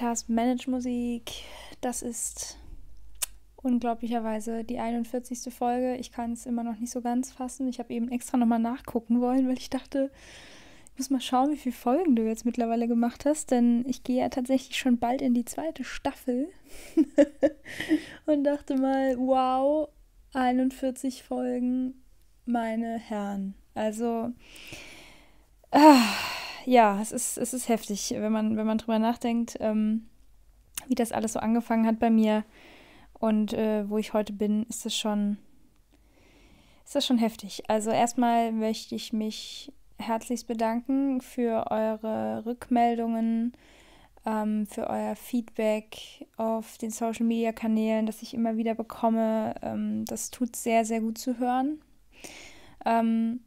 Podcast Manage Musik. Das ist unglaublicherweise die 41. Folge. Ich kann es immer noch nicht so ganz fassen. Ich habe eben extra nochmal nachgucken wollen, weil ich dachte, ich muss mal schauen, wie viele Folgen du jetzt mittlerweile gemacht hast, denn ich gehe ja tatsächlich schon bald in die zweite Staffel und dachte mal, wow, 41 Folgen, meine Herren. Also. Ah ja, es ist, es ist heftig, wenn man, wenn man drüber nachdenkt, ähm, wie das alles so angefangen hat bei mir und äh, wo ich heute bin, ist es schon, ist das schon heftig. Also erstmal möchte ich mich herzlichst bedanken für eure Rückmeldungen, ähm, für euer Feedback auf den Social Media Kanälen, das ich immer wieder bekomme. Ähm, das tut sehr, sehr gut zu hören. Ähm,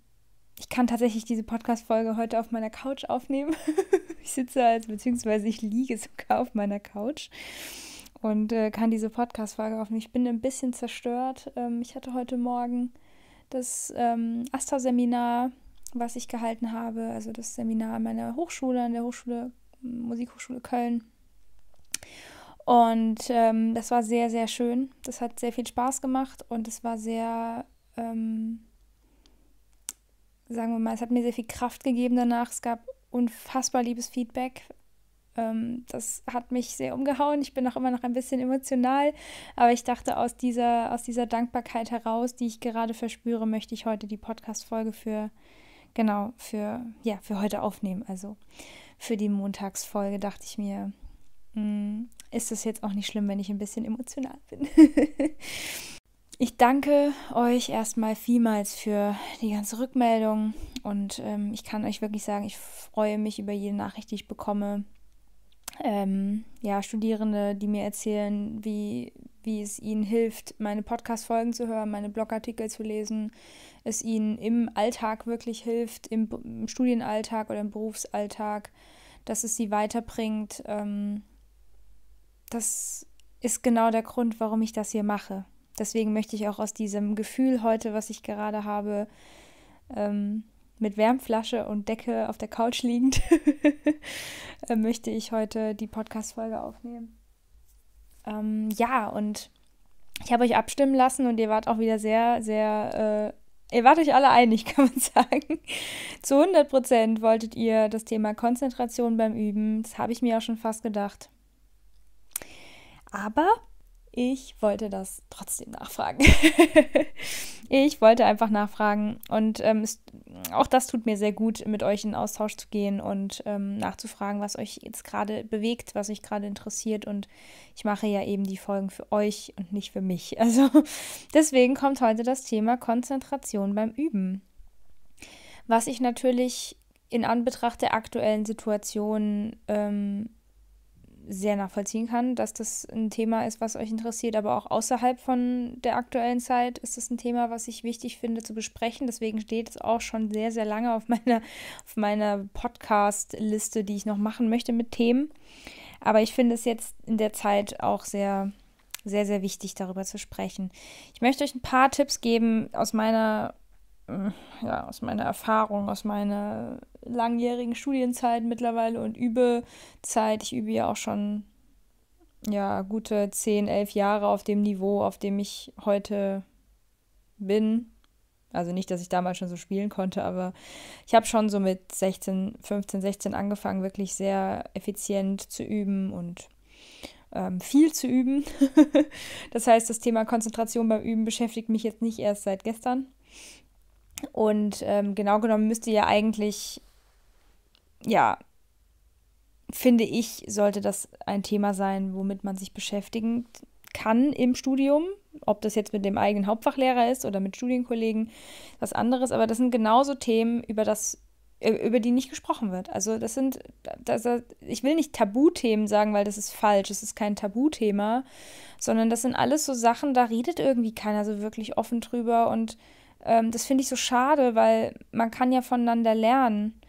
ich kann tatsächlich diese Podcast-Folge heute auf meiner Couch aufnehmen. ich sitze also, beziehungsweise ich liege sogar auf meiner Couch und äh, kann diese Podcast-Folge aufnehmen. Ich bin ein bisschen zerstört. Ähm, ich hatte heute Morgen das ähm, Asta-Seminar, was ich gehalten habe, also das Seminar an meiner Hochschule, an der Hochschule, hm, Musikhochschule Köln. Und ähm, das war sehr, sehr schön. Das hat sehr viel Spaß gemacht und es war sehr ähm, sagen wir mal, es hat mir sehr viel Kraft gegeben danach. Es gab unfassbar liebes Feedback. Ähm, das hat mich sehr umgehauen. Ich bin auch immer noch ein bisschen emotional, aber ich dachte, aus dieser, aus dieser Dankbarkeit heraus, die ich gerade verspüre, möchte ich heute die Podcast-Folge für, genau, für, ja, für heute aufnehmen. Also für die Montagsfolge dachte ich mir, mh, hm, ist es jetzt auch nicht schlimm, wenn ich ein bisschen emotional bin. Ich danke euch erstmal vielmals für die ganze Rückmeldung und ähm, ich kann euch wirklich sagen, ich freue mich über jede Nachricht, die ich bekomme. Ähm, ja, Studierende, die mir erzählen, wie, wie es ihnen hilft, meine Podcast-Folgen zu hören, meine Blogartikel zu lesen, es ihnen im Alltag wirklich hilft, im, im Studienalltag oder im Berufsalltag, dass es sie weiterbringt. Ähm, das ist genau der Grund, warum ich das hier mache. Deswegen möchte ich auch aus diesem Gefühl heute, was ich gerade habe, ähm, mit Wärmflasche und Decke auf der Couch liegend, äh, möchte ich heute die Podcast-Folge aufnehmen. Ähm, ja, und ich habe euch abstimmen lassen und ihr wart auch wieder sehr, sehr, äh, ihr wart euch alle einig, kann man sagen. Zu 100 Prozent wolltet ihr das Thema Konzentration beim Üben. Das habe ich mir auch schon fast gedacht. Aber ich wollte das trotzdem nachfragen. ich wollte einfach nachfragen und ähm, es, auch das tut mir sehr gut, mit euch in Austausch zu gehen und ähm, nachzufragen, was euch jetzt gerade bewegt, was euch gerade interessiert und ich mache ja eben die Folgen für euch und nicht für mich. Also deswegen kommt heute das Thema Konzentration beim Üben. Was ich natürlich in Anbetracht der aktuellen Situation ähm, sehr nachvollziehen kann, dass das ein Thema ist, was euch interessiert, aber auch außerhalb von der aktuellen Zeit ist das ein Thema, was ich wichtig finde zu besprechen. Deswegen steht es auch schon sehr, sehr lange auf meiner, auf meiner Podcast-Liste, die ich noch machen möchte mit Themen. Aber ich finde es jetzt in der Zeit auch sehr, sehr, sehr wichtig, darüber zu sprechen. Ich möchte euch ein paar Tipps geben aus meiner äh, ja, aus meiner Erfahrung, aus meiner langjährigen Studienzeit mittlerweile und Übezeit. Ich übe ja auch schon ja, gute 10, 11 Jahre auf dem Niveau, auf dem ich heute bin. Also nicht, dass ich damals schon so spielen konnte, aber ich habe schon so mit 16, 15, 16 angefangen, wirklich sehr effizient zu üben und ähm, viel zu üben. das heißt, das Thema Konzentration beim Üben beschäftigt mich jetzt nicht erst seit gestern. Und ähm, genau genommen müsste ja eigentlich, ja, finde ich, sollte das ein Thema sein, womit man sich beschäftigen kann im Studium. Ob das jetzt mit dem eigenen Hauptfachlehrer ist oder mit Studienkollegen, was anderes. Aber das sind genauso Themen, über das äh, über die nicht gesprochen wird. Also das sind, das, ich will nicht Tabuthemen sagen, weil das ist falsch, es ist kein Tabuthema, sondern das sind alles so Sachen, da redet irgendwie keiner so wirklich offen drüber und ähm, das finde ich so schade, weil man kann ja voneinander lernen.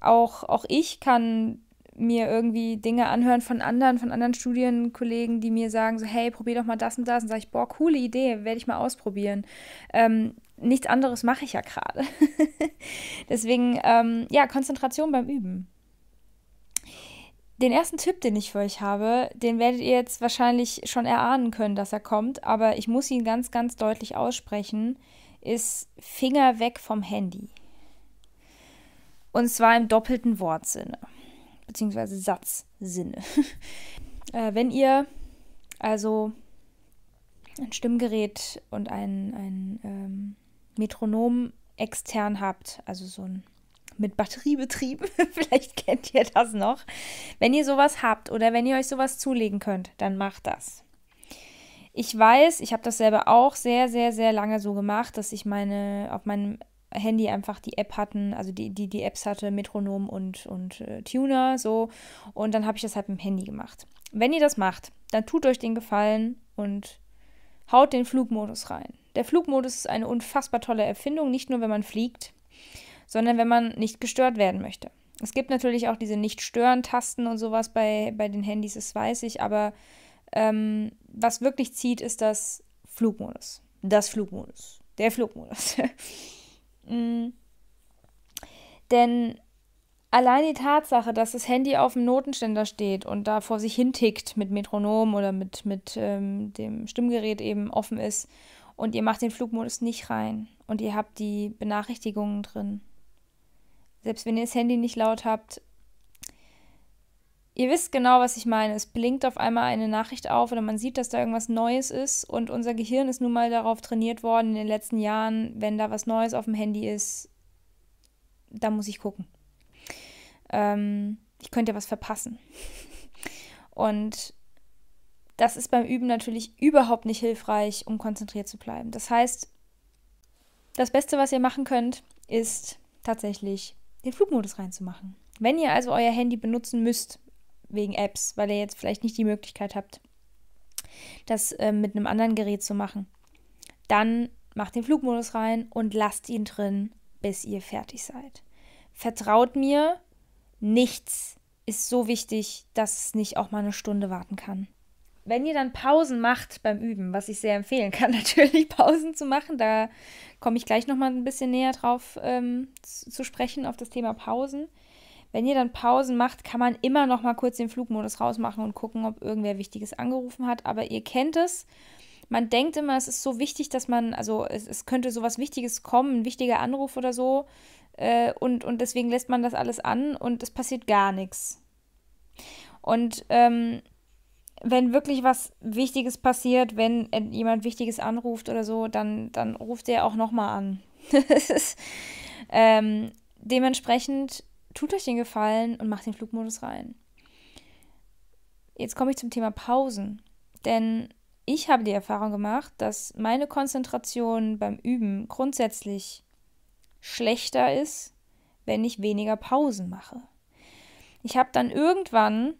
Auch, auch ich kann mir irgendwie Dinge anhören von anderen, von anderen Studienkollegen, die mir sagen, so, hey, probier doch mal das und das. Und sage ich, boah, coole Idee, werde ich mal ausprobieren. Ähm, nichts anderes mache ich ja gerade. Deswegen, ähm, ja, Konzentration beim Üben. Den ersten Tipp, den ich für euch habe, den werdet ihr jetzt wahrscheinlich schon erahnen können, dass er kommt, aber ich muss ihn ganz, ganz deutlich aussprechen ist Finger weg vom Handy. Und zwar im doppelten Wortsinne, beziehungsweise Satzsinne. äh, wenn ihr also ein Stimmgerät und ein, ein ähm, Metronom extern habt, also so ein mit Batterie betrieben, vielleicht kennt ihr das noch. Wenn ihr sowas habt oder wenn ihr euch sowas zulegen könnt, dann macht das. Ich weiß, ich habe das selber auch sehr, sehr, sehr lange so gemacht, dass ich meine, auf meinem Handy einfach die App hatten, also die, die, die Apps hatte, Metronom und, und äh, Tuner, so. Und dann habe ich das halt mit dem Handy gemacht. Wenn ihr das macht, dann tut euch den Gefallen und haut den Flugmodus rein. Der Flugmodus ist eine unfassbar tolle Erfindung, nicht nur wenn man fliegt, sondern wenn man nicht gestört werden möchte. Es gibt natürlich auch diese Nicht-Stören-Tasten und sowas bei, bei den Handys, das weiß ich, aber ähm, was wirklich zieht, ist das Flugmodus. Das Flugmodus. Der Flugmodus. mm. Denn allein die Tatsache, dass das Handy auf dem Notenständer steht und da vor sich hin tickt mit Metronom oder mit, mit ähm, dem Stimmgerät eben offen ist und ihr macht den Flugmodus nicht rein und ihr habt die Benachrichtigungen drin. Selbst wenn ihr das Handy nicht laut habt, Ihr wisst genau, was ich meine. Es blinkt auf einmal eine Nachricht auf oder man sieht, dass da irgendwas Neues ist. Und unser Gehirn ist nun mal darauf trainiert worden in den letzten Jahren, wenn da was Neues auf dem Handy ist, da muss ich gucken. Ähm, ich könnte ja was verpassen. Und das ist beim Üben natürlich überhaupt nicht hilfreich, um konzentriert zu bleiben. Das heißt, das Beste, was ihr machen könnt, ist tatsächlich den Flugmodus reinzumachen. Wenn ihr also euer Handy benutzen müsst, wegen Apps, weil ihr jetzt vielleicht nicht die Möglichkeit habt, das äh, mit einem anderen Gerät zu machen. Dann macht den Flugmodus rein und lasst ihn drin, bis ihr fertig seid. Vertraut mir, nichts ist so wichtig, dass es nicht auch mal eine Stunde warten kann. Wenn ihr dann Pausen macht beim Üben, was ich sehr empfehlen kann, natürlich Pausen zu machen, da komme ich gleich nochmal ein bisschen näher drauf ähm, zu, zu sprechen, auf das Thema Pausen. Wenn ihr dann Pausen macht, kann man immer noch mal kurz den Flugmodus rausmachen und gucken, ob irgendwer Wichtiges angerufen hat. Aber ihr kennt es. Man denkt immer, es ist so wichtig, dass man, also es, es könnte so was Wichtiges kommen, ein wichtiger Anruf oder so. Äh, und, und deswegen lässt man das alles an und es passiert gar nichts. Und ähm, wenn wirklich was Wichtiges passiert, wenn jemand Wichtiges anruft oder so, dann, dann ruft er auch nochmal an. ähm, dementsprechend tut euch den Gefallen und macht den Flugmodus rein. Jetzt komme ich zum Thema Pausen. Denn ich habe die Erfahrung gemacht, dass meine Konzentration beim Üben grundsätzlich schlechter ist, wenn ich weniger Pausen mache. Ich habe dann irgendwann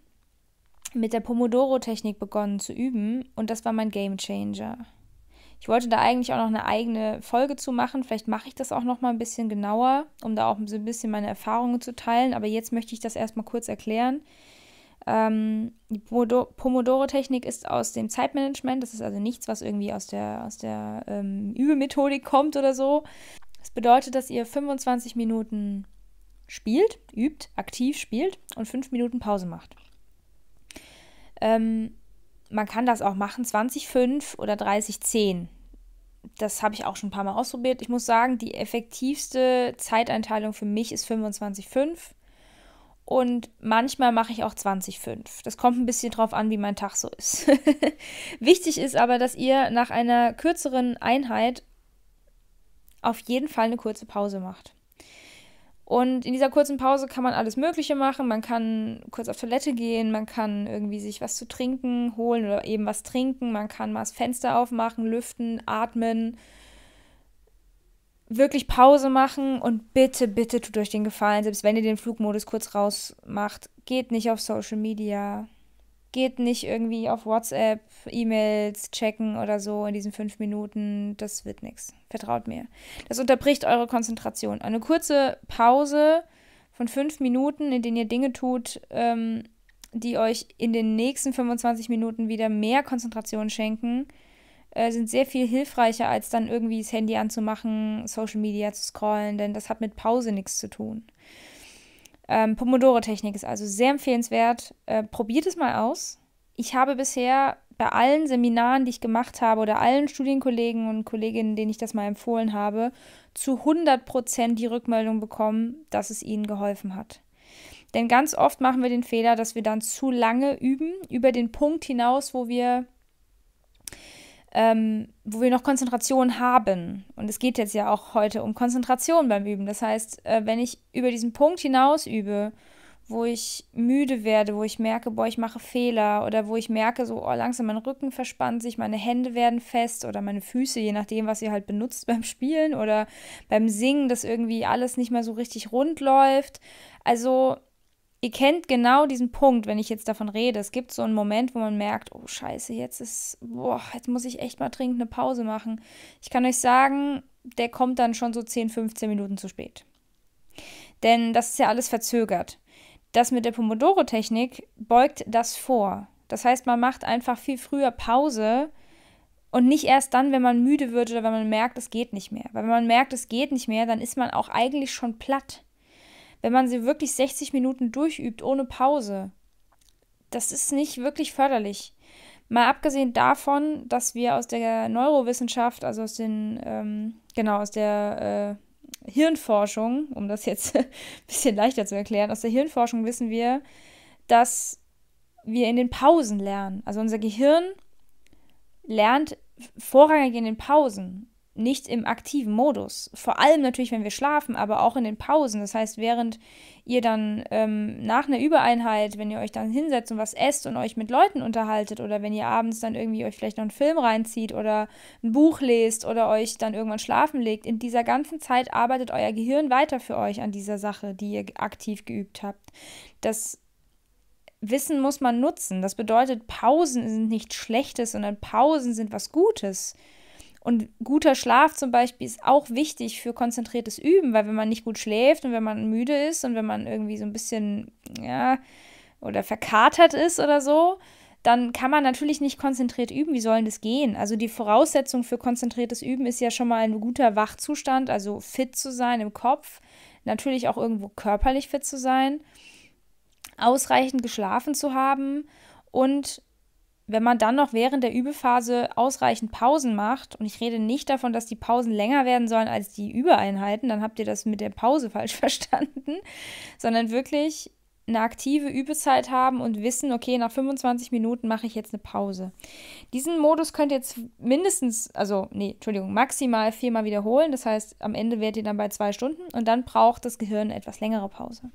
mit der Pomodoro-Technik begonnen zu üben und das war mein Game Changer. Ich wollte da eigentlich auch noch eine eigene Folge zu machen. Vielleicht mache ich das auch noch mal ein bisschen genauer, um da auch so ein bisschen meine Erfahrungen zu teilen. Aber jetzt möchte ich das erstmal kurz erklären. Ähm, die Pomodoro-Technik ist aus dem Zeitmanagement. Das ist also nichts, was irgendwie aus der, aus der ähm, Übemethodik kommt oder so. Das bedeutet, dass ihr 25 Minuten spielt, übt, aktiv spielt und 5 Minuten Pause macht. Ähm, man kann das auch machen, 20,5 oder 30,10. Das habe ich auch schon ein paar Mal ausprobiert. Ich muss sagen, die effektivste Zeiteinteilung für mich ist 25,5 und manchmal mache ich auch 20,5. Das kommt ein bisschen drauf an, wie mein Tag so ist. Wichtig ist aber, dass ihr nach einer kürzeren Einheit auf jeden Fall eine kurze Pause macht. Und in dieser kurzen Pause kann man alles Mögliche machen. Man kann kurz auf Toilette gehen, man kann irgendwie sich was zu trinken holen oder eben was trinken. Man kann mal das Fenster aufmachen, lüften, atmen, wirklich Pause machen und bitte, bitte tut euch den Gefallen, selbst wenn ihr den Flugmodus kurz rausmacht, geht nicht auf Social Media geht nicht irgendwie auf WhatsApp, E-Mails checken oder so in diesen fünf Minuten. Das wird nichts. Vertraut mir. Das unterbricht eure Konzentration. Eine kurze Pause von fünf Minuten, in denen ihr Dinge tut, ähm, die euch in den nächsten 25 Minuten wieder mehr Konzentration schenken, äh, sind sehr viel hilfreicher, als dann irgendwie das Handy anzumachen, Social Media zu scrollen, denn das hat mit Pause nichts zu tun. Ähm, Pomodoro-Technik ist also sehr empfehlenswert. Äh, probiert es mal aus. Ich habe bisher bei allen Seminaren, die ich gemacht habe oder allen Studienkollegen und Kolleginnen, denen ich das mal empfohlen habe, zu 100 Prozent die Rückmeldung bekommen, dass es ihnen geholfen hat. Denn ganz oft machen wir den Fehler, dass wir dann zu lange üben, über den Punkt hinaus, wo wir ähm, wo wir noch Konzentration haben. Und es geht jetzt ja auch heute um Konzentration beim Üben. Das heißt, äh, wenn ich über diesen Punkt hinaus übe, wo ich müde werde, wo ich merke, boah, ich mache Fehler oder wo ich merke, so oh, langsam mein Rücken verspannt sich, meine Hände werden fest oder meine Füße, je nachdem, was ihr halt benutzt beim Spielen oder beim Singen, dass irgendwie alles nicht mehr so richtig rund läuft. Also ihr kennt genau diesen Punkt, wenn ich jetzt davon rede. Es gibt so einen Moment, wo man merkt, oh scheiße, jetzt ist, boah, jetzt muss ich echt mal dringend eine Pause machen. Ich kann euch sagen, der kommt dann schon so 10, 15 Minuten zu spät. Denn das ist ja alles verzögert. Das mit der Pomodoro-Technik beugt das vor. Das heißt, man macht einfach viel früher Pause und nicht erst dann, wenn man müde wird oder wenn man merkt, es geht nicht mehr. Weil wenn man merkt, es geht nicht mehr, dann ist man auch eigentlich schon platt wenn man sie wirklich 60 Minuten durchübt ohne Pause. Das ist nicht wirklich förderlich. Mal abgesehen davon, dass wir aus der Neurowissenschaft, also aus den, ähm, genau, aus der äh, Hirnforschung, um das jetzt ein bisschen leichter zu erklären, aus der Hirnforschung wissen wir, dass wir in den Pausen lernen. Also unser Gehirn lernt vorrangig in den Pausen nicht im aktiven Modus. Vor allem natürlich, wenn wir schlafen, aber auch in den Pausen. Das heißt, während ihr dann ähm, nach einer Übereinheit, wenn ihr euch dann hinsetzt und was esst und euch mit Leuten unterhaltet oder wenn ihr abends dann irgendwie euch vielleicht noch einen Film reinzieht oder ein Buch lest oder euch dann irgendwann schlafen legt, in dieser ganzen Zeit arbeitet euer Gehirn weiter für euch an dieser Sache, die ihr aktiv geübt habt. Das Wissen muss man nutzen. Das bedeutet, Pausen sind nicht Schlechtes, sondern Pausen sind was Gutes. Und guter Schlaf zum Beispiel ist auch wichtig für konzentriertes Üben, weil wenn man nicht gut schläft und wenn man müde ist und wenn man irgendwie so ein bisschen, ja, oder verkatert ist oder so, dann kann man natürlich nicht konzentriert üben. Wie soll denn das gehen? Also die Voraussetzung für konzentriertes Üben ist ja schon mal ein guter Wachzustand, also fit zu sein im Kopf, natürlich auch irgendwo körperlich fit zu sein, ausreichend geschlafen zu haben und wenn man dann noch während der Übephase ausreichend Pausen macht, und ich rede nicht davon, dass die Pausen länger werden sollen als die Übereinheiten, dann habt ihr das mit der Pause falsch verstanden, sondern wirklich eine aktive Übezeit haben und wissen, okay, nach 25 Minuten mache ich jetzt eine Pause. Diesen Modus könnt ihr jetzt mindestens, also nee, Entschuldigung, maximal viermal wiederholen. Das heißt, am Ende werdet ihr dann bei zwei Stunden und dann braucht das Gehirn etwas längere Pause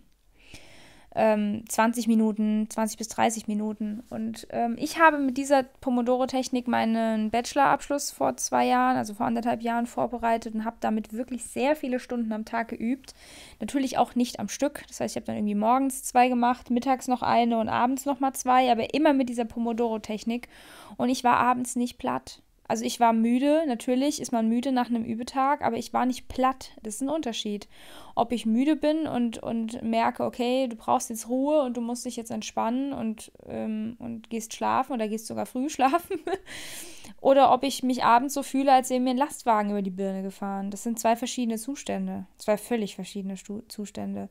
ähm, 20 Minuten, 20 bis 30 Minuten. Und ähm, ich habe mit dieser Pomodoro-Technik meinen Bachelorabschluss vor zwei Jahren, also vor anderthalb Jahren vorbereitet und habe damit wirklich sehr viele Stunden am Tag geübt. Natürlich auch nicht am Stück. Das heißt, ich habe dann irgendwie morgens zwei gemacht, mittags noch eine und abends nochmal zwei, aber immer mit dieser Pomodoro-Technik. Und ich war abends nicht platt. Also ich war müde, natürlich ist man müde nach einem Übetag, aber ich war nicht platt. Das ist ein Unterschied. Ob ich müde bin und, und merke, okay, du brauchst jetzt Ruhe und du musst dich jetzt entspannen und, ähm, und gehst schlafen oder gehst sogar früh schlafen. oder ob ich mich abends so fühle, als wäre mir ein Lastwagen über die Birne gefahren. Das sind zwei verschiedene Zustände, zwei völlig verschiedene Stu Zustände.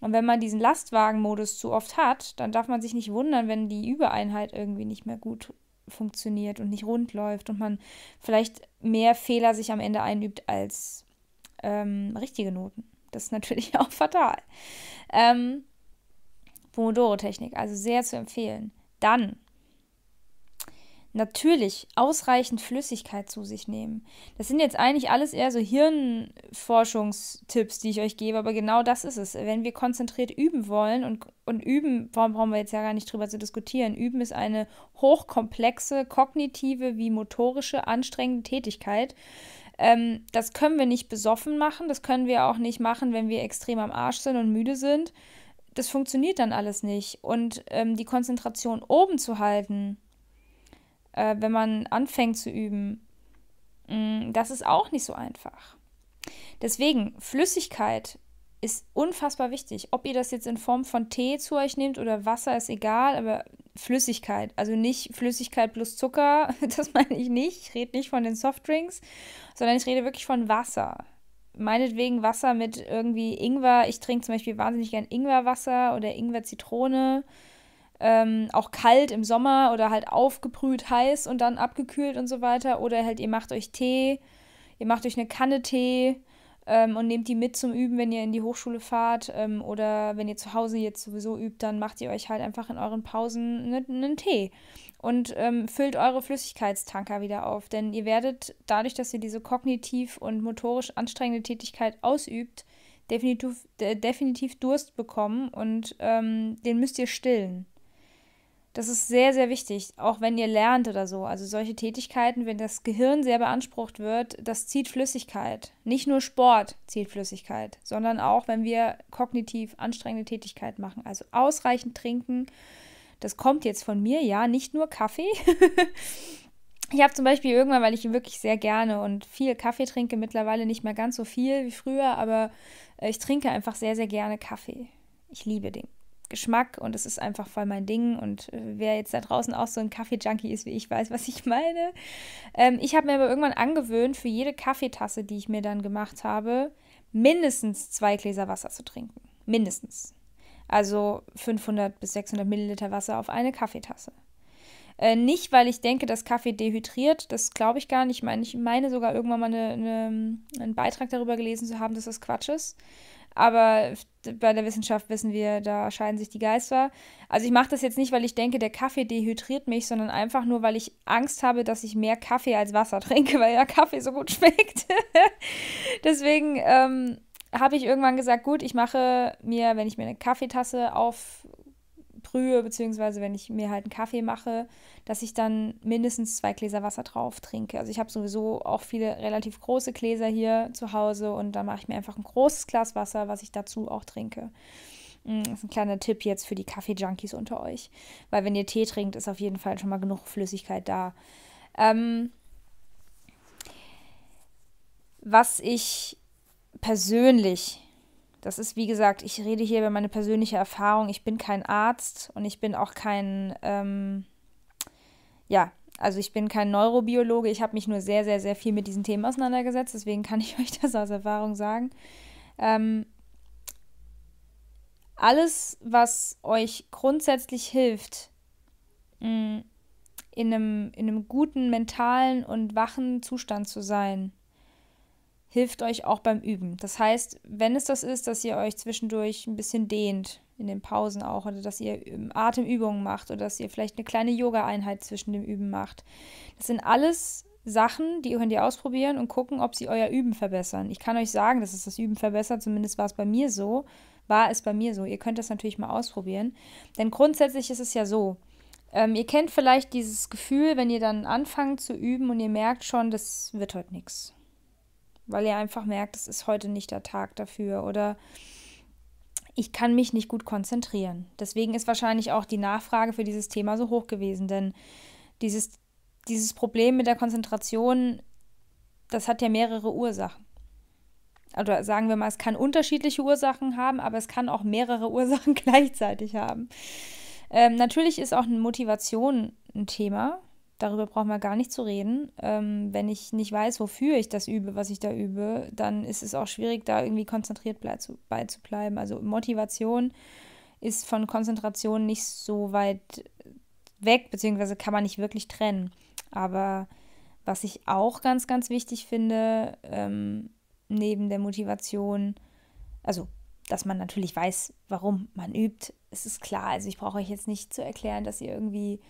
Und wenn man diesen Lastwagen-Modus zu oft hat, dann darf man sich nicht wundern, wenn die Übereinheit irgendwie nicht mehr gut funktioniert und nicht rund läuft und man vielleicht mehr Fehler sich am Ende einübt als ähm, richtige Noten. Das ist natürlich auch fatal. Ähm, Pomodoro-Technik, also sehr zu empfehlen. Dann natürlich ausreichend Flüssigkeit zu sich nehmen. Das sind jetzt eigentlich alles eher so Hirnforschungstipps, die ich euch gebe, aber genau das ist es. Wenn wir konzentriert üben wollen und, und üben, warum brauchen wir jetzt ja gar nicht drüber zu diskutieren, üben ist eine hochkomplexe, kognitive wie motorische, anstrengende Tätigkeit. Ähm, das können wir nicht besoffen machen, das können wir auch nicht machen, wenn wir extrem am Arsch sind und müde sind. Das funktioniert dann alles nicht. Und ähm, die Konzentration oben zu halten, äh, wenn man anfängt zu üben, mh, mm, das ist auch nicht so einfach. Deswegen, Flüssigkeit ist unfassbar wichtig. Ob ihr das jetzt in Form von Tee zu euch nehmt oder Wasser, ist egal, aber Flüssigkeit, also nicht Flüssigkeit plus Zucker, das meine ich nicht. Ich rede nicht von den Softdrinks, sondern ich rede wirklich von Wasser. Meinetwegen Wasser mit irgendwie Ingwer. Ich trinke zum Beispiel wahnsinnig gern Ingwerwasser oder Ingwer-Zitrone ähm, auch kalt im Sommer oder halt aufgebrüht heiß und dann abgekühlt und so weiter. Oder halt ihr macht euch Tee, ihr macht euch eine Kanne Tee ähm, und nehmt die mit zum Üben, wenn ihr in die Hochschule fahrt. Ähm, oder wenn ihr zu Hause jetzt sowieso übt, dann macht ihr euch halt einfach in euren Pausen ne, einen ne, Tee und ähm, füllt eure Flüssigkeitstanker wieder auf. Denn ihr werdet dadurch, dass ihr diese kognitiv und motorisch anstrengende Tätigkeit ausübt, definitiv, äh, definitiv Durst bekommen und ähm, den müsst ihr stillen. Das ist sehr, sehr wichtig, auch wenn ihr lernt oder so. Also solche Tätigkeiten, wenn das Gehirn sehr beansprucht wird, das zieht Flüssigkeit. Nicht nur Sport zieht Flüssigkeit, sondern auch, wenn wir kognitiv anstrengende Tätigkeit machen. Also ausreichend trinken. Das kommt jetzt von mir, ja, nicht nur Kaffee. ich habe zum Beispiel irgendwann, weil ich wirklich sehr gerne und viel Kaffee trinke, mittlerweile nicht mehr ganz so viel wie früher, aber äh, ich trinke einfach sehr, sehr gerne Kaffee. Ich liebe den. Geschmack und es ist einfach voll mein Ding. Und äh, wer jetzt da draußen auch so ein Kaffee-Junkie ist wie ich, weiß, was ich meine. Ähm, ich habe mir aber irgendwann angewöhnt, für jede Kaffeetasse, die ich mir dann gemacht habe, mindestens zwei Gläser Wasser zu trinken. Mindestens. Also 500 bis 600 Milliliter Wasser auf eine Kaffeetasse. Äh, nicht, weil ich denke, dass Kaffee dehydriert, das glaube ich gar nicht. Ich meine, ich meine sogar irgendwann mal eine, eine, einen Beitrag darüber gelesen zu haben, dass das Quatsch ist. Aber bei der Wissenschaft wissen wir, da scheiden sich die Geister. Also ich mache das jetzt nicht, weil ich denke, der Kaffee dehydriert mich, sondern einfach nur, weil ich Angst habe, dass ich mehr Kaffee als Wasser trinke, weil ja Kaffee so gut schmeckt. Deswegen ähm, habe ich irgendwann gesagt, gut, ich mache mir, wenn ich mir eine Kaffeetasse auf sprühe, beziehungsweise wenn ich mir halt einen Kaffee mache, dass ich dann mindestens zwei Gläser Wasser drauf trinke. Also ich habe sowieso auch viele relativ große Gläser hier zu Hause und dann mache ich mir einfach ein großes Glas Wasser, was ich dazu auch trinke. Mm, das ist ein kleiner Tipp jetzt für die Kaffee-Junkies unter euch. Weil wenn ihr Tee trinkt, ist auf jeden Fall schon mal genug Flüssigkeit da. Ähm, was ich persönlich das ist, wie gesagt, ich rede hier über meine persönliche Erfahrung. Ich bin kein Arzt und ich bin auch kein, ähm, ja, also ich bin kein Neurobiologe. Ich habe mich nur sehr, sehr, sehr viel mit diesen Themen auseinandergesetzt. Deswegen kann ich euch das aus Erfahrung sagen. Ähm, alles, was euch grundsätzlich hilft, mh, mm, in einem, in einem guten mentalen und wachen Zustand zu sein, hilft euch auch beim Üben. Das heißt, wenn es das ist, dass ihr euch zwischendurch ein bisschen dehnt, in den Pausen auch, oder dass ihr ähm, Atemübungen macht oder dass ihr vielleicht eine kleine Yoga-Einheit zwischen dem Üben macht. Das sind alles Sachen, die könnt ihr ausprobieren und gucken, ob sie euer Üben verbessern. Ich kann euch sagen, dass es das Üben verbessert, zumindest war es bei mir so, war es bei mir so. Ihr könnt das natürlich mal ausprobieren. Denn grundsätzlich ist es ja so, ähm, ihr kennt vielleicht dieses Gefühl, wenn ihr dann anfangt zu üben und ihr merkt schon, das wird heute nichts weil ihr einfach merkt, es ist heute nicht der Tag dafür oder ich kann mich nicht gut konzentrieren. Deswegen ist wahrscheinlich auch die Nachfrage für dieses Thema so hoch gewesen, denn dieses, dieses Problem mit der Konzentration, das hat ja mehrere Ursachen. Oder also sagen wir mal, es kann unterschiedliche Ursachen haben, aber es kann auch mehrere Ursachen gleichzeitig haben. Ähm, natürlich ist auch eine Motivation ein Thema, darüber brauchen wir gar nicht zu reden. Ähm, wenn ich nicht weiß, wofür ich das übe, was ich da übe, dann ist es auch schwierig, da irgendwie konzentriert beizubleiben. Also Motivation ist von Konzentration nicht so weit weg, beziehungsweise kann man nicht wirklich trennen. Aber was ich auch ganz, ganz wichtig finde, ähm, neben der Motivation, also dass man natürlich weiß, warum man übt, es ist klar. Also ich brauche euch jetzt nicht zu erklären, dass ihr irgendwie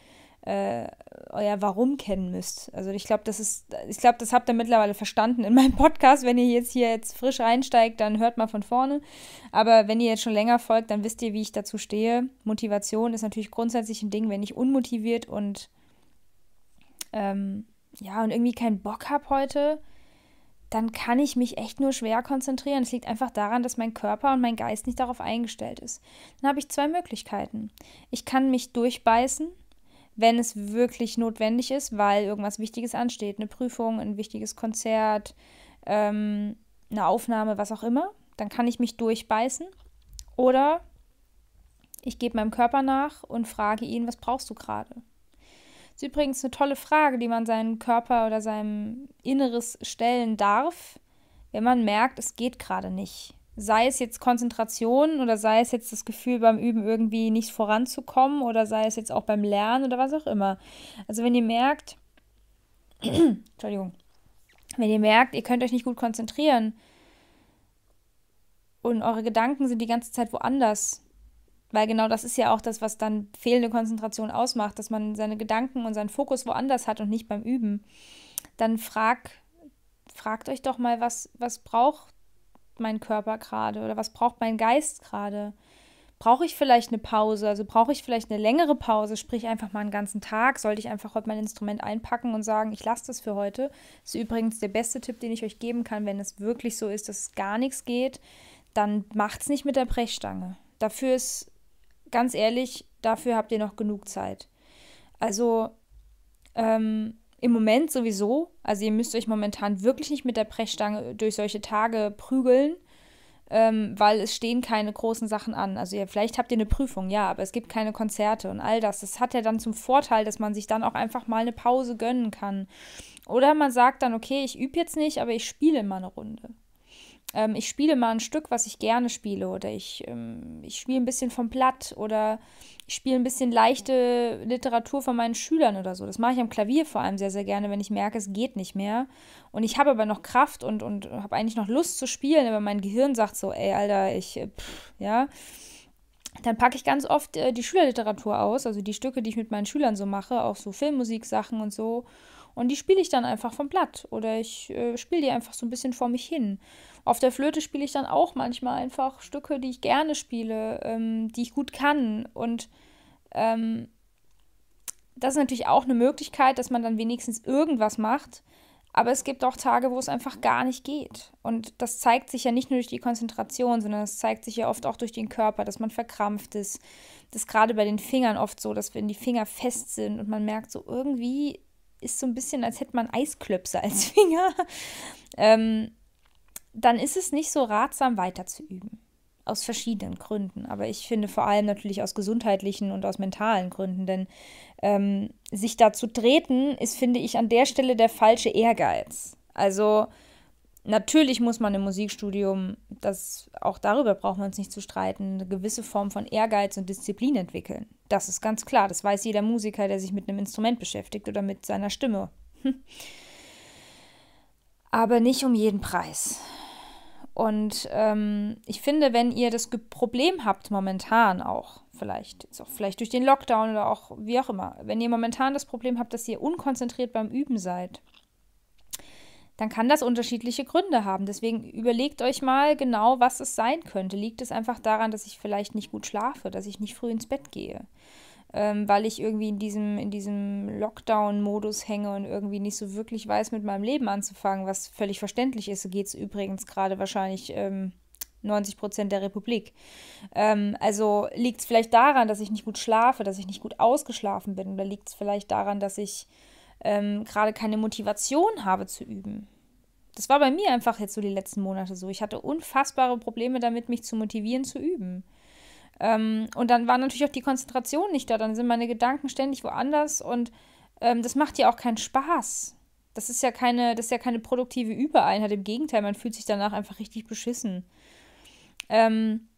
äh, euer Warum kennen müsst. Also ich glaube, das ist, ich glaube, das habt ihr mittlerweile verstanden in meinem Podcast. Wenn ihr jetzt hier jetzt frisch einsteigt, dann hört mal von vorne. Aber wenn ihr jetzt schon länger folgt, dann wisst ihr, wie ich dazu stehe. Motivation ist natürlich grundsätzlich ein Ding, wenn ich unmotiviert und ähm, ja, und irgendwie keinen Bock habe heute, dann kann ich mich echt nur schwer konzentrieren. Es liegt einfach daran, dass mein Körper und mein Geist nicht darauf eingestellt ist. Dann habe ich zwei Möglichkeiten. Ich kann mich durchbeißen wenn es wirklich notwendig ist, weil irgendwas Wichtiges ansteht, eine Prüfung, ein wichtiges Konzert, ähm, eine Aufnahme, was auch immer, dann kann ich mich durchbeißen. Oder ich gebe meinem Körper nach und frage ihn, was brauchst du gerade? Das Ist übrigens eine tolle Frage, die man seinem Körper oder seinem Inneres stellen darf, wenn man merkt, es geht gerade nicht sei es jetzt Konzentration oder sei es jetzt das Gefühl beim Üben irgendwie nicht voranzukommen oder sei es jetzt auch beim Lernen oder was auch immer. Also wenn ihr merkt, Entschuldigung, wenn ihr merkt, ihr könnt euch nicht gut konzentrieren und eure Gedanken sind die ganze Zeit woanders, weil genau das ist ja auch das, was dann fehlende Konzentration ausmacht, dass man seine Gedanken und seinen Fokus woanders hat und nicht beim Üben, dann frag, fragt euch doch mal, was, was braucht mein Körper gerade oder was braucht mein Geist gerade? Brauche ich vielleicht eine Pause? Also brauche ich vielleicht eine längere Pause, sprich einfach mal einen ganzen Tag? Sollte ich einfach heute mein Instrument einpacken und sagen, ich lasse das für heute? Das ist übrigens der beste Tipp, den ich euch geben kann, wenn es wirklich so ist, dass es gar nichts geht, dann macht es nicht mit der Brechstange. Dafür ist, ganz ehrlich, dafür habt ihr noch genug Zeit. Also, ähm, im Moment sowieso. Also ihr müsst euch momentan wirklich nicht mit der Brechstange durch solche Tage prügeln, ähm, weil es stehen keine großen Sachen an. Also ihr, vielleicht habt ihr eine Prüfung, ja, aber es gibt keine Konzerte und all das. Das hat ja dann zum Vorteil, dass man sich dann auch einfach mal eine Pause gönnen kann. Oder man sagt dann, okay, ich übe jetzt nicht, aber ich spiele mal eine Runde ähm, ich spiele mal ein Stück, was ich gerne spiele oder ich, ähm, ich spiele ein bisschen vom Blatt oder ich spiele ein bisschen leichte Literatur von meinen Schülern oder so. Das mache ich am Klavier vor allem sehr, sehr gerne, wenn ich merke, es geht nicht mehr. Und ich habe aber noch Kraft und, und habe eigentlich noch Lust zu spielen, aber mein Gehirn sagt so, ey, Alter, ich, äh, pff, ja dann packe ich ganz oft äh, die Schülerliteratur aus, also die Stücke, die ich mit meinen Schülern so mache, auch so Filmmusiksachen und so. Und die spiele ich dann einfach vom Blatt oder ich äh, spiele die einfach so ein bisschen vor mich hin. Auf der Flöte spiele ich dann auch manchmal einfach Stücke, die ich gerne spiele, ähm, die ich gut kann. Und ähm, das ist natürlich auch eine Möglichkeit, dass man dann wenigstens irgendwas macht. Aber es gibt auch Tage, wo es einfach gar nicht geht. Und das zeigt sich ja nicht nur durch die Konzentration, sondern es zeigt sich ja oft auch durch den Körper, dass man verkrampft ist. Das ist gerade bei den Fingern oft so, dass wenn die Finger fest sind und man merkt, so irgendwie ist so ein bisschen, als hätte man Eisklöpse als Finger. Ähm, dann ist es nicht so ratsam, weiterzuüben. Aus verschiedenen Gründen. Aber ich finde vor allem natürlich aus gesundheitlichen und aus mentalen Gründen. Denn ähm, sich da zu treten, ist, finde ich, an der Stelle der falsche Ehrgeiz. Also natürlich muss man im Musikstudium, das, auch darüber braucht man es nicht zu streiten, eine gewisse Form von Ehrgeiz und Disziplin entwickeln. Das ist ganz klar. Das weiß jeder Musiker, der sich mit einem Instrument beschäftigt oder mit seiner Stimme. Hm. Aber nicht um jeden Preis. Und ähm, ich finde, wenn ihr das Problem habt momentan auch, vielleicht, auch vielleicht durch den Lockdown oder auch wie auch immer, wenn ihr momentan das Problem habt, dass ihr unkonzentriert beim Üben seid, dann kann das unterschiedliche Gründe haben. Deswegen überlegt euch mal genau, was es sein könnte. Liegt es einfach daran, dass ich vielleicht nicht gut schlafe, dass ich nicht früh ins Bett gehe? ähm, weil ich irgendwie in diesem, in diesem Lockdown-Modus hänge und irgendwie nicht so wirklich weiß, mit meinem Leben anzufangen, was völlig verständlich ist. So geht es übrigens gerade wahrscheinlich. Ähm, 90 Prozent der Republik. Ähm, also liegt es vielleicht daran, dass ich nicht gut schlafe, dass ich nicht gut ausgeschlafen bin, oder liegt es vielleicht daran, dass ich ähm, gerade keine Motivation habe zu üben? Das war bei mir einfach jetzt so die letzten Monate so. Ich hatte unfassbare Probleme damit, mich zu motivieren zu üben. Ähm, und dann war natürlich auch die Konzentration nicht da. Dann sind meine Gedanken ständig woanders und ähm, das macht ja auch keinen Spaß. Das ist ja keine, das ist ja keine produktive Übereinheit. Im Gegenteil, man fühlt sich danach einfach richtig beschissen. Ähm,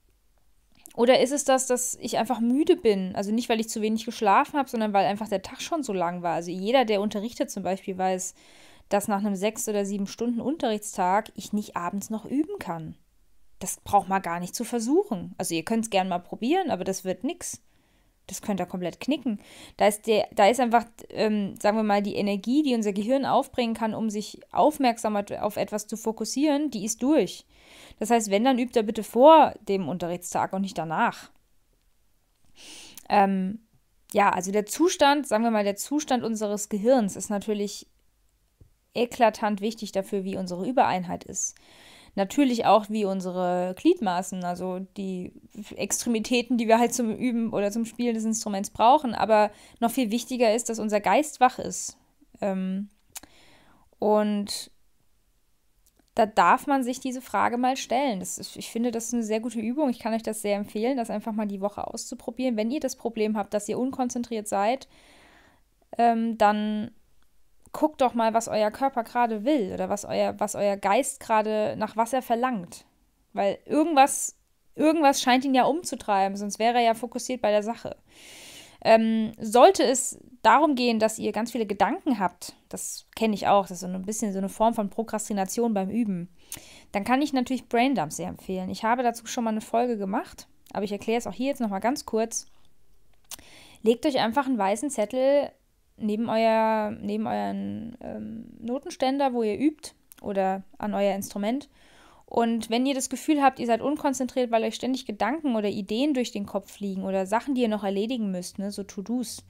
oder ist es das, dass ich einfach müde bin? Also nicht, weil ich zu wenig geschlafen habe, sondern weil einfach der Tag schon so lang war. Also jeder, der unterrichtet zum Beispiel, weiß, dass nach einem sechs oder sieben Stunden Unterrichtstag ich nicht abends noch üben kann das braucht man gar nicht zu versuchen. Also ihr könnt es gerne mal probieren, aber das wird nichts. Das könnt ihr komplett knicken. Da ist, der, da ist einfach, ähm, sagen wir mal, die Energie, die unser Gehirn aufbringen kann, um sich aufmerksamer auf etwas zu fokussieren, die ist durch. Das heißt, wenn, dann übt er bitte vor dem Unterrichtstag und nicht danach. Ähm, ja, also der Zustand, sagen wir mal, der Zustand unseres Gehirns ist natürlich eklatant wichtig dafür, wie unsere Übereinheit ist natürlich auch wie unsere Gliedmaßen, also die Extremitäten, die wir halt zum Üben oder zum Spielen des Instruments brauchen. Aber noch viel wichtiger ist, dass unser Geist wach ist. Ähm, und da darf man sich diese Frage mal stellen. Das ist, ich finde, das ist eine sehr gute Übung. Ich kann euch das sehr empfehlen, das einfach mal die Woche auszuprobieren. Wenn ihr das Problem habt, dass ihr unkonzentriert seid, ähm, dann guckt doch mal, was euer Körper gerade will oder was euer, was euer Geist gerade, nach was er verlangt. Weil irgendwas, irgendwas scheint ihn ja umzutreiben, sonst wäre er ja fokussiert bei der Sache. Ähm, sollte es darum gehen, dass ihr ganz viele Gedanken habt, das kenne ich auch, das ist so ein bisschen so eine Form von Prokrastination beim Üben, dann kann ich natürlich Braindumps sehr empfehlen. Ich habe dazu schon mal eine Folge gemacht, aber ich erkläre es auch hier jetzt nochmal ganz kurz. Legt euch einfach einen weißen Zettel neben, euer, neben euren ähm, Notenständer, wo ihr übt oder an euer Instrument. Und wenn ihr das Gefühl habt, ihr seid unkonzentriert, weil euch ständig Gedanken oder Ideen durch den Kopf fliegen oder Sachen, die ihr noch erledigen müsst, ne, so To-Dos.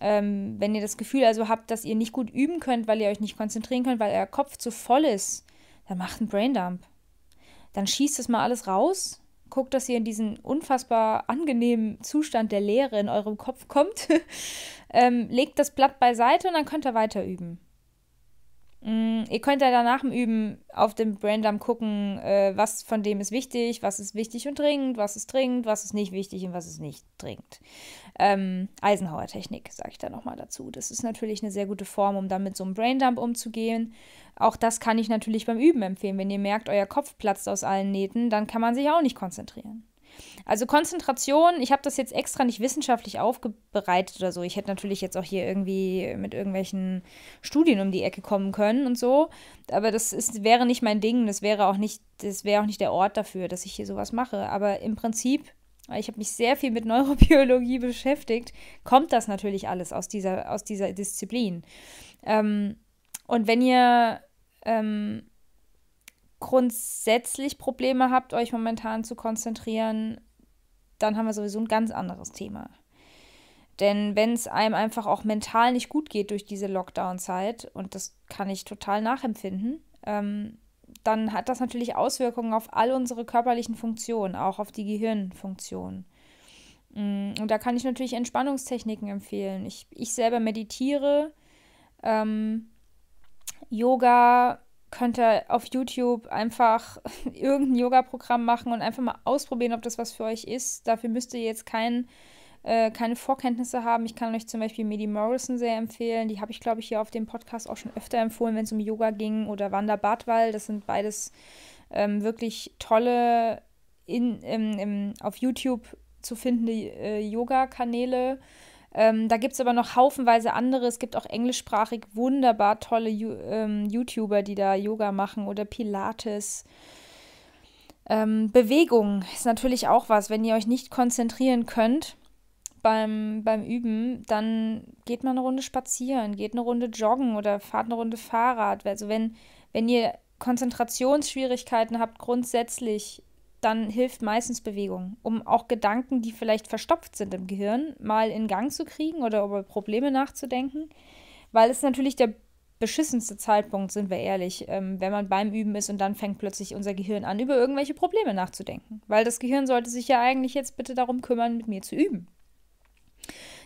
Ähm, wenn ihr das Gefühl also habt, dass ihr nicht gut üben könnt, weil ihr euch nicht konzentrieren könnt, weil euer Kopf zu voll ist, dann macht einen Braindump. Dann schießt das mal alles raus guckt, dass ihr in diesen unfassbar angenehmen Zustand der Leere in eurem Kopf kommt. ähm, legt das Blatt beiseite und dann könnt ihr weiter üben. Mm, ihr könnt ja danach im Üben auf dem Braindarm gucken, äh, was von dem ist wichtig, was ist wichtig und dringend, was ist dringend, was ist nicht wichtig und was ist nicht dringend. Ähm, Eisenhower-Technik, sage ich da nochmal dazu. Das ist natürlich eine sehr gute Form, um dann mit so einem Braindump umzugehen. Auch das kann ich natürlich beim Üben empfehlen. Wenn ihr merkt, euer Kopf platzt aus allen Nähten, dann kann man sich auch nicht konzentrieren. Also Konzentration, ich habe das jetzt extra nicht wissenschaftlich aufbereitet oder so. Ich hätte natürlich jetzt auch hier irgendwie mit irgendwelchen Studien um die Ecke kommen können und so. Aber das ist, wäre nicht mein Ding. Das wäre auch nicht, das wäre auch nicht der Ort dafür, dass ich hier sowas mache. Aber im Prinzip ich habe mich sehr viel mit Neurobiologie beschäftigt, kommt das natürlich alles aus dieser, aus dieser Disziplin. Ähm, und wenn ihr ähm, grundsätzlich Probleme habt, euch momentan zu konzentrieren, dann haben wir sowieso ein ganz anderes Thema. Denn wenn es einem einfach auch mental nicht gut geht durch diese Lockdown-Zeit, und das kann ich total nachempfinden, ähm, dann hat das natürlich Auswirkungen auf all unsere körperlichen Funktionen, auch auf die Gehirnfunktionen. Mm, und da kann ich natürlich Entspannungstechniken empfehlen. Ich, ich selber meditiere, ähm, Yoga, könnt ihr auf YouTube einfach irgendein Yoga-Programm machen und einfach mal ausprobieren, ob das was für euch ist. Dafür müsst ihr jetzt kein, äh, keine Vorkenntnisse haben. Ich kann euch zum Beispiel Medi Morrison sehr empfehlen. Die habe ich, glaube ich, hier auf dem Podcast auch schon öfter empfohlen, wenn es um Yoga ging. Oder Wanda Bartwall. Das sind beides ähm, wirklich tolle in, im, im, auf YouTube zu findende äh, Yoga-Kanäle. Ähm, da gibt es aber noch haufenweise andere. Es gibt auch englischsprachig wunderbar tolle Ju ähm, YouTuber, die da Yoga machen oder Pilates. Ähm, Bewegung ist natürlich auch was. Wenn ihr euch nicht konzentrieren könnt beim, beim Üben, dann geht mal eine Runde spazieren, geht eine Runde joggen oder fahrt eine Runde Fahrrad. Also wenn, wenn ihr Konzentrationsschwierigkeiten habt grundsätzlich, dann hilft meistens Bewegung, um auch Gedanken, die vielleicht verstopft sind im Gehirn, mal in Gang zu kriegen oder über Probleme nachzudenken. Weil es natürlich der beschissenste Zeitpunkt, sind wir ehrlich, ähm, wenn man beim Üben ist und dann fängt plötzlich unser Gehirn an, über irgendwelche Probleme nachzudenken. Weil das Gehirn sollte sich ja eigentlich jetzt bitte darum kümmern, mit mir zu üben.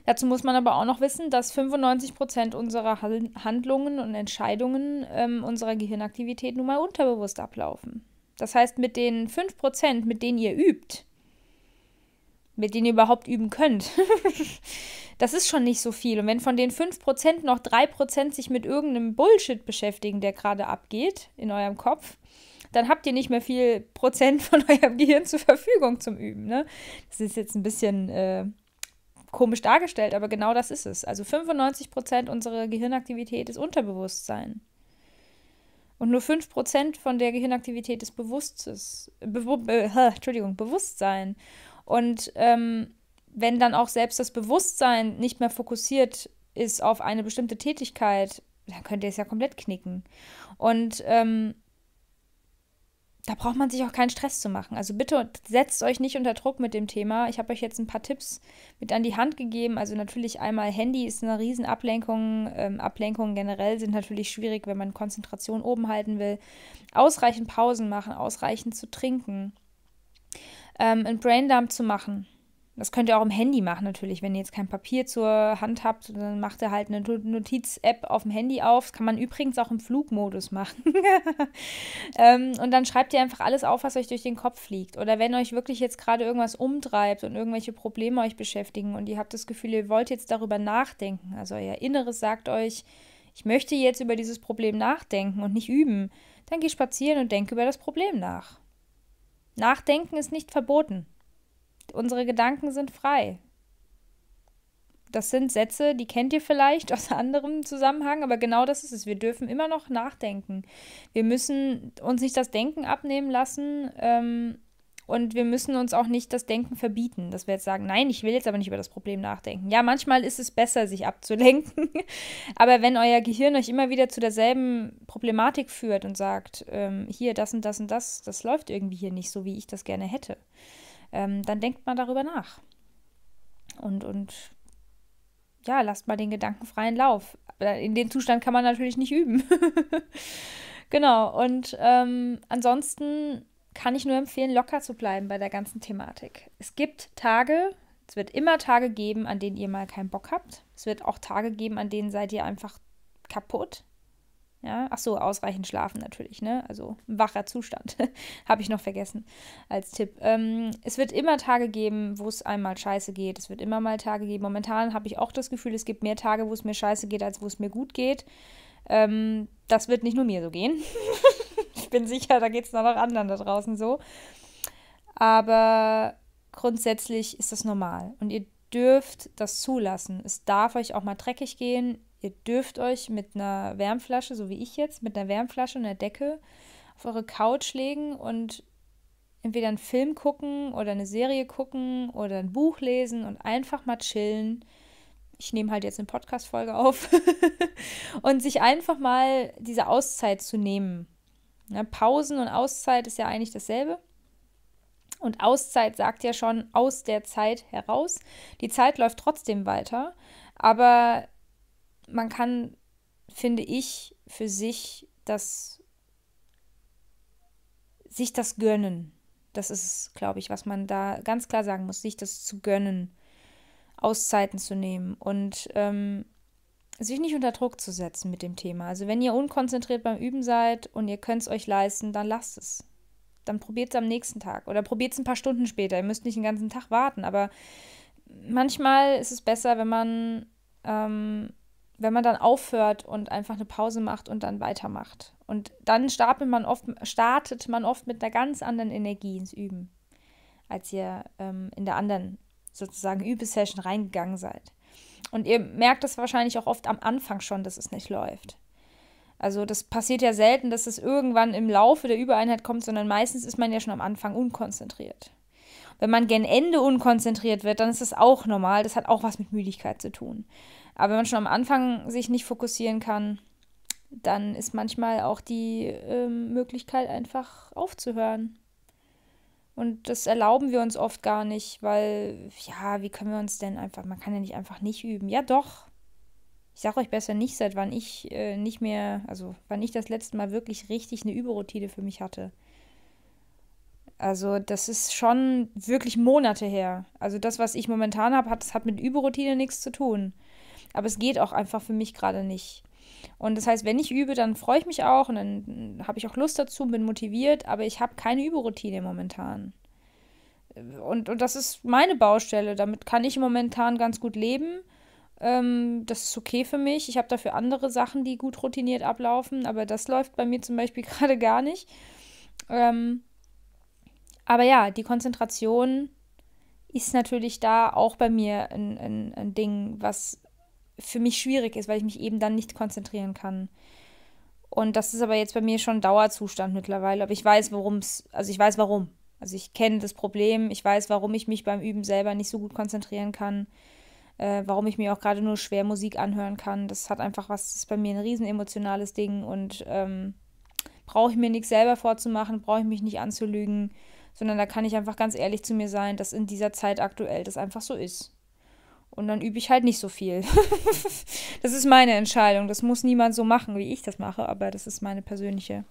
Dazu muss man aber auch noch wissen, dass 95% Prozent unserer Handlungen und Entscheidungen ähm, unserer Gehirnaktivität nun mal unterbewusst ablaufen. Das heißt, mit den 5%, mit denen ihr übt, mit denen ihr überhaupt üben könnt, das ist schon nicht so viel. Und wenn von den 5% noch 3% sich mit irgendeinem Bullshit beschäftigen, der gerade abgeht in eurem Kopf, dann habt ihr nicht mehr viel Prozent von eurem Gehirn zur Verfügung zum Üben. Ne? Das ist jetzt ein bisschen äh, komisch dargestellt, aber genau das ist es. Also 95% unserer Gehirnaktivität ist Unterbewusstsein. Und nur 5% von der Gehirnaktivität ist Bewusstes, Be Be äh, Entschuldigung, Bewusstsein. Und ähm, wenn dann auch selbst das Bewusstsein nicht mehr fokussiert ist auf eine bestimmte Tätigkeit, dann könnt ihr es ja komplett knicken. Und ähm, da braucht man sich auch keinen Stress zu machen. Also bitte setzt euch nicht unter Druck mit dem Thema. Ich habe euch jetzt ein paar Tipps mit an die Hand gegeben. Also natürlich einmal Handy ist eine riesen Ablenkung. Ähm, Ablenkungen generell sind natürlich schwierig, wenn man Konzentration oben halten will. Ausreichend Pausen machen, ausreichend zu trinken, ähm, einen Braindump zu machen das könnt ihr auch im Handy machen natürlich. Wenn ihr jetzt kein Papier zur Hand habt, dann macht ihr halt eine Notiz-App auf dem Handy auf. Das kann man übrigens auch im Flugmodus machen. ähm, und dann schreibt ihr einfach alles auf, was euch durch den Kopf fliegt. Oder wenn euch wirklich jetzt gerade irgendwas umtreibt und irgendwelche Probleme euch beschäftigen und ihr habt das Gefühl, ihr wollt jetzt darüber nachdenken. Also euer Inneres sagt euch, ich möchte jetzt über dieses Problem nachdenken und nicht üben. Dann geh spazieren und denk über das Problem nach. Nachdenken ist nicht verboten. Unsere Gedanken sind frei. Das sind Sätze, die kennt ihr vielleicht aus anderem Zusammenhang, aber genau das ist es. Wir dürfen immer noch nachdenken. Wir müssen uns nicht das Denken abnehmen lassen ähm, und wir müssen uns auch nicht das Denken verbieten, dass wir jetzt sagen, nein, ich will jetzt aber nicht über das Problem nachdenken. Ja, manchmal ist es besser, sich abzulenken, aber wenn euer Gehirn euch immer wieder zu derselben Problematik führt und sagt, ähm, hier, das und das und das, das läuft irgendwie hier nicht so, wie ich das gerne hätte ähm, dann denkt mal darüber nach. Und, und ja, lasst mal den Gedanken freien Lauf. In dem Zustand kann man natürlich nicht üben. genau, und ähm, ansonsten kann ich nur empfehlen, locker zu bleiben bei der ganzen Thematik. Es gibt Tage, es wird immer Tage geben, an denen ihr mal keinen Bock habt. Es wird auch Tage geben, an denen seid ihr einfach kaputt. Ja, ach so, ausreichend schlafen natürlich, ne? Also wacher Zustand. Habe ich noch vergessen als Tipp. Ähm, es wird immer Tage geben, wo es einmal scheiße geht. Es wird immer mal Tage geben. Momentan habe ich auch das Gefühl, es gibt mehr Tage, wo es mir scheiße geht, als wo es mir gut geht. Ähm, das wird nicht nur mir so gehen. ich bin sicher, da geht es noch anderen da draußen so. Aber grundsätzlich ist das normal. Und ihr dürft das zulassen. Es darf euch auch mal dreckig gehen. Ihr dürft euch mit einer Wärmflasche, so wie ich jetzt, mit einer Wärmflasche und einer Decke auf eure Couch legen und entweder einen Film gucken oder eine Serie gucken oder ein Buch lesen und einfach mal chillen. Ich nehme halt jetzt eine Podcast-Folge auf und sich einfach mal diese Auszeit zu nehmen. Ne, Pausen und Auszeit ist ja eigentlich dasselbe. Und Auszeit sagt ja schon aus der Zeit heraus. Die Zeit läuft trotzdem weiter, aber man kann, finde ich, für sich das, sich das gönnen. Das ist, glaube ich, was man da ganz klar sagen muss, sich das zu gönnen, Auszeiten zu nehmen und ähm, sich nicht unter Druck zu setzen mit dem Thema. Also wenn ihr unkonzentriert beim Üben seid und ihr könnt es euch leisten, dann lasst es. Dann probiert es am nächsten Tag oder probiert es ein paar Stunden später. Ihr müsst nicht den ganzen Tag warten, aber manchmal ist es besser, wenn man ähm, wenn man dann aufhört und einfach eine Pause macht und dann weitermacht. Und dann startet man oft, startet man oft mit einer ganz anderen Energie ins Üben, als ihr ähm, in der anderen sozusagen Übesession reingegangen seid. Und ihr merkt das wahrscheinlich auch oft am Anfang schon, dass es nicht läuft. Also das passiert ja selten, dass es irgendwann im Laufe der Übereinheit kommt, sondern meistens ist man ja schon am Anfang unkonzentriert. Wenn man gen Ende unkonzentriert wird, dann ist das auch normal. Das hat auch was mit Müdigkeit zu tun. Aber wenn man schon am Anfang sich nicht fokussieren kann, dann ist manchmal auch die ähm, Möglichkeit, einfach aufzuhören. Und das erlauben wir uns oft gar nicht, weil, ja, wie können wir uns denn einfach, man kann ja nicht einfach nicht üben. Ja, doch. Ich sage euch besser nicht, seit wann ich äh, nicht mehr, also wann ich das letzte Mal wirklich richtig eine Überroutine für mich hatte. Also das ist schon wirklich Monate her. Also das, was ich momentan habe, hat, hat mit Überroutine nichts zu tun. Aber es geht auch einfach für mich gerade nicht. Und das heißt, wenn ich übe, dann freue ich mich auch und dann habe ich auch Lust dazu, und bin motiviert, aber ich habe keine Überroutine momentan. Und, und das ist meine Baustelle. Damit kann ich momentan ganz gut leben. Ähm, das ist okay für mich. Ich habe dafür andere Sachen, die gut routiniert ablaufen, aber das läuft bei mir zum Beispiel gerade gar nicht. Ähm, aber ja, die Konzentration ist natürlich da auch bei mir ein, ein, ein Ding, was für mich schwierig ist, weil ich mich eben dann nicht konzentrieren kann. Und das ist aber jetzt bei mir schon Dauerzustand mittlerweile. Aber ich weiß, warum es, also ich weiß warum. Also ich kenne das Problem, ich weiß, warum ich mich beim Üben selber nicht so gut konzentrieren kann, äh, warum ich mir auch gerade nur schwer Musik anhören kann. Das hat einfach was, das ist bei mir ein riesen emotionales Ding und ähm, brauche ich mir nichts selber vorzumachen, brauche ich mich nicht anzulügen, sondern da kann ich einfach ganz ehrlich zu mir sein, dass in dieser Zeit aktuell das einfach so ist. Und dann übe ich halt nicht so viel. das ist meine Entscheidung. Das muss niemand so machen, wie ich das mache, aber das ist meine persönliche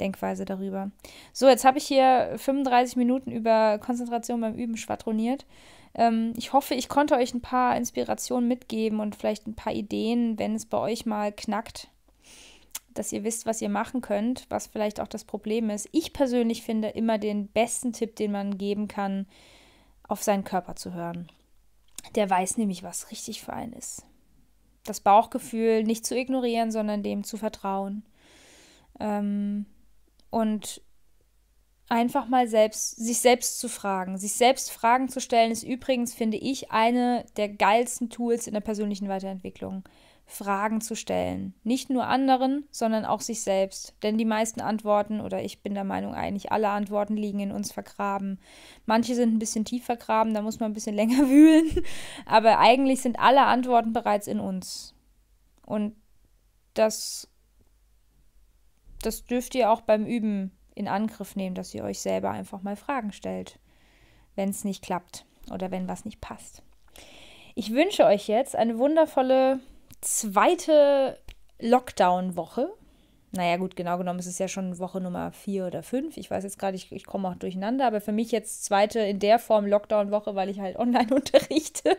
Denkweise darüber. So, jetzt habe ich hier 35 Minuten über Konzentration beim Üben schwadroniert. Ähm, ich hoffe, ich konnte euch ein paar Inspirationen mitgeben und vielleicht ein paar Ideen, wenn es bei euch mal knackt, dass ihr wisst, was ihr machen könnt, was vielleicht auch das Problem ist. Ich persönlich finde immer den besten Tipp, den man geben kann, auf seinen Körper zu hören. Der weiß nämlich, was richtig für einen ist. Das Bauchgefühl nicht zu ignorieren, sondern dem zu vertrauen. Ähm, und einfach mal selbst, sich selbst zu fragen. Sich selbst Fragen zu stellen ist übrigens, finde ich, eine der geilsten Tools in der persönlichen Weiterentwicklung. Fragen zu stellen. Nicht nur anderen, sondern auch sich selbst. Denn die meisten Antworten, oder ich bin der Meinung eigentlich, alle Antworten liegen in uns vergraben. Manche sind ein bisschen tief vergraben, da muss man ein bisschen länger wühlen. Aber eigentlich sind alle Antworten bereits in uns. Und das, das dürft ihr auch beim Üben in Angriff nehmen, dass ihr euch selber einfach mal Fragen stellt, wenn es nicht klappt oder wenn was nicht passt. Ich wünsche euch jetzt eine wundervolle zweite Lockdown-Woche. Naja, gut, genau genommen ist es ja schon Woche Nummer vier oder fünf. Ich weiß jetzt gerade, ich, ich komme auch durcheinander, aber für mich jetzt zweite in der Form Lockdown-Woche, weil ich halt online unterrichte.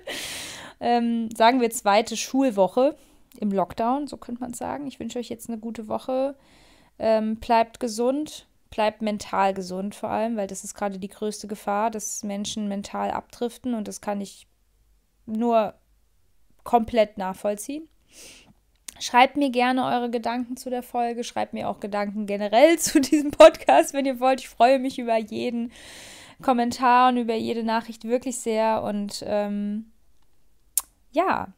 Ähm, sagen wir zweite Schulwoche im Lockdown, so könnte man sagen. Ich wünsche euch jetzt eine gute Woche. Ähm, bleibt gesund, bleibt mental gesund vor allem, weil das ist gerade die größte Gefahr, dass Menschen mental abdriften und das kann ich nur komplett nachvollziehen. Schreibt mir gerne eure Gedanken zu der Folge. Schreibt mir auch Gedanken generell zu diesem Podcast, wenn ihr wollt. Ich freue mich über jeden Kommentar und über jede Nachricht wirklich sehr. Und ähm, ja,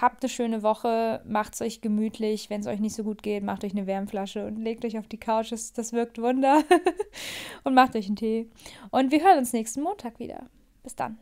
habt eine schöne Woche. Macht es euch gemütlich. Wenn es euch nicht so gut geht, macht euch eine Wärmflasche und legt euch auf die Couch. Das, das wirkt Wunder. und macht euch einen Tee. Und wir hören uns nächsten Montag wieder. Bis dann.